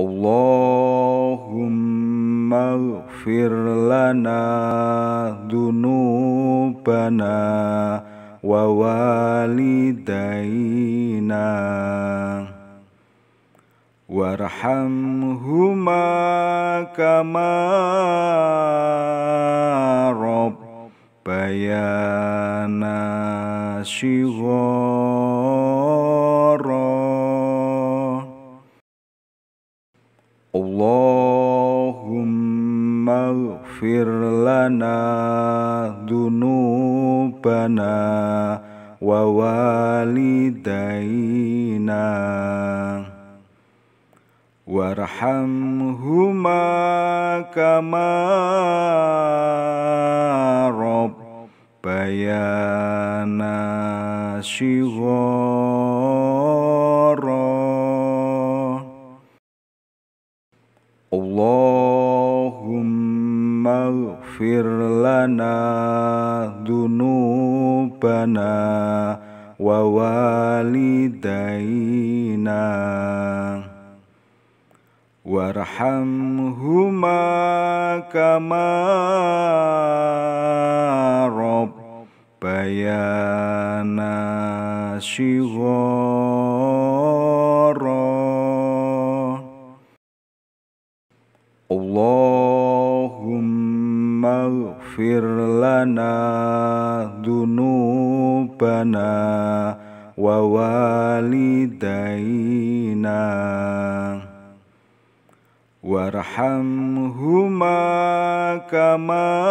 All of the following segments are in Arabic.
اللهم اغفر لنا ذنوبنا ووالدينا وارحمهما كما ربيانا صغارا اللهم اغفر لنا ذنوبنا ووالدينا وارحمهما كما ربيانا صغارا اغفر لنا ذنوبنا ووالدينا وارحمهما كما ربيانا صغارا لنا ذنوبنا ووالدينا وارحمهما كما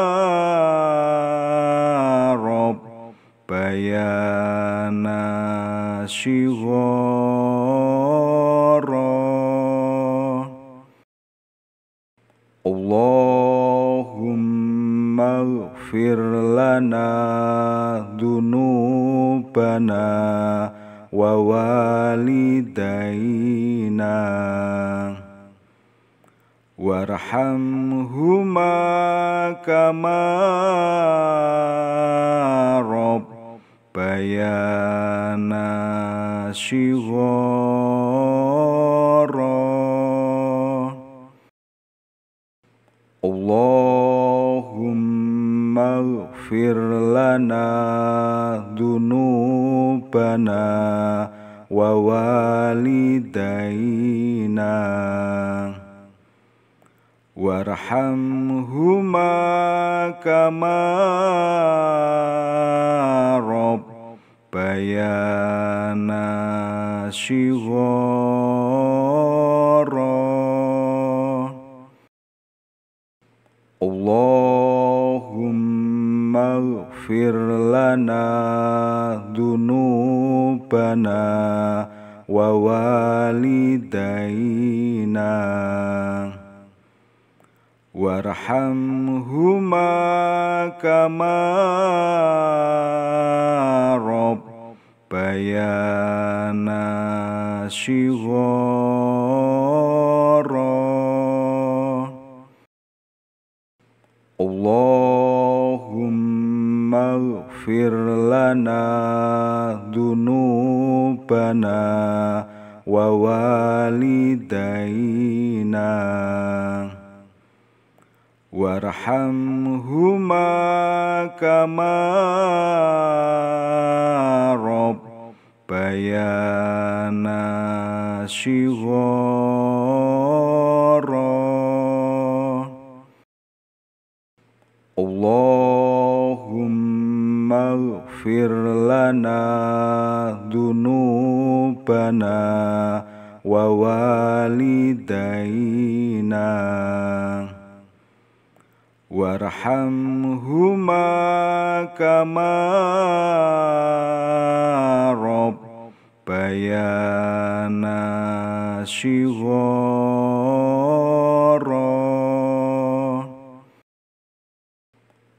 ربيانا صغارا اغفر لنا ذنوبنا ووالدينا وارحمهما كما ربيانا صغارا Allahumma ighfir lana wawali wa warham huma kama لنا ذنوبنا ووالدينا وارحمهما كما ربيانا صغارا فاغفر لنا ذنوبنا ووالدينا وارحمهما كما ربيانا صغارا وارحمهما كما ربيانا صغارا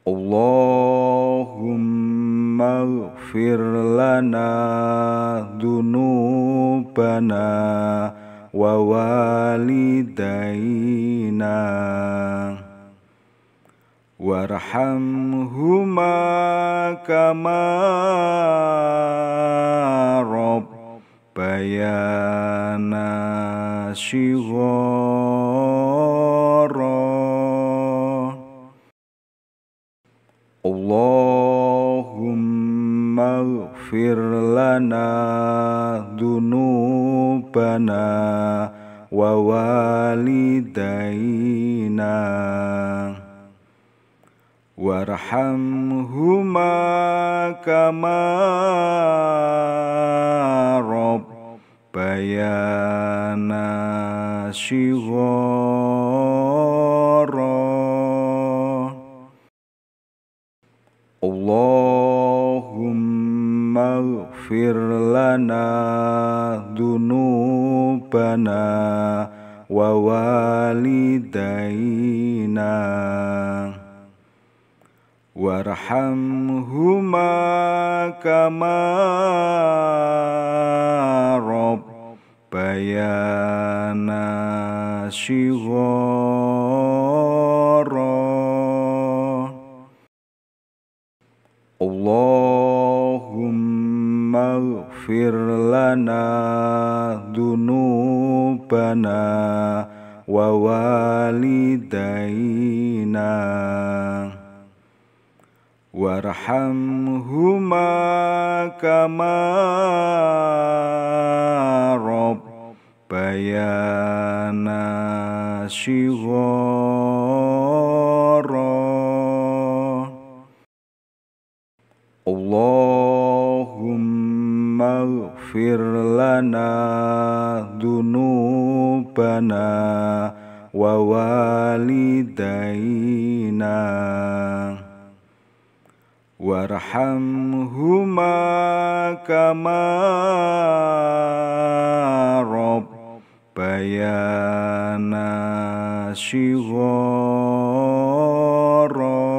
اللهم اغفر لنا ذنوبنا ووالدينا وارحمهما كما ربيانا صغارا اللهم اغفر لنا ذنوبنا ووالدينا وارحمهما كما ربيانا صغارا اللهم اغفر لنا ذنوبنا ووالدينا وارحمهما كما ربيانا صغارا اللهم اغفر لنا ذنوبنا ووالدينا وارحمهما كما ربيانا صغارا اللهم اغفر لنا ذنوبنا ووالدينا وارحمهما كما ربيانا صغارا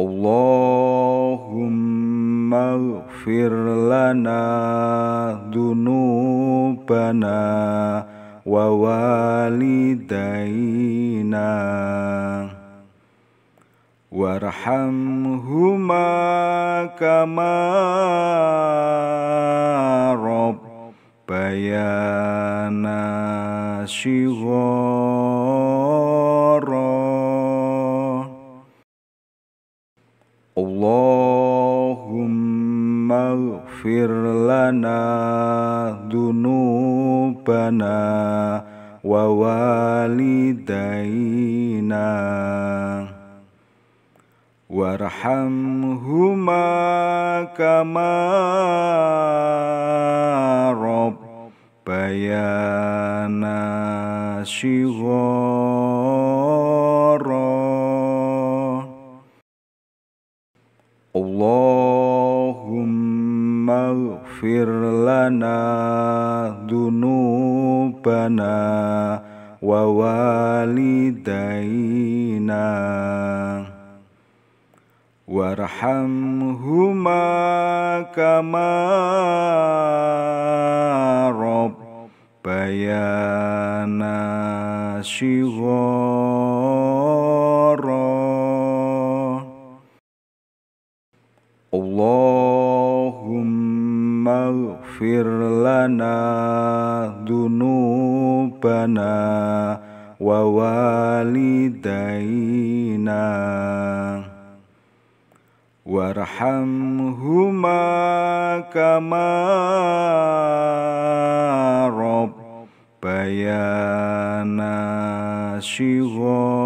اللهم اغفر لنا ذنوبنا ووالدينا وارحمهما كما ربيانا صغارا اللهم اغفر لنا ذنوبنا ووالدينا وارحمهما كما ربيانا صغارا اللهم اغفر لنا ذنوبنا ووالدينا وارحمهما كما ربيانا صغارا اللهم اغفر لنا ذنوبنا ووالدينا وارحمهما كما ربيانا صغارا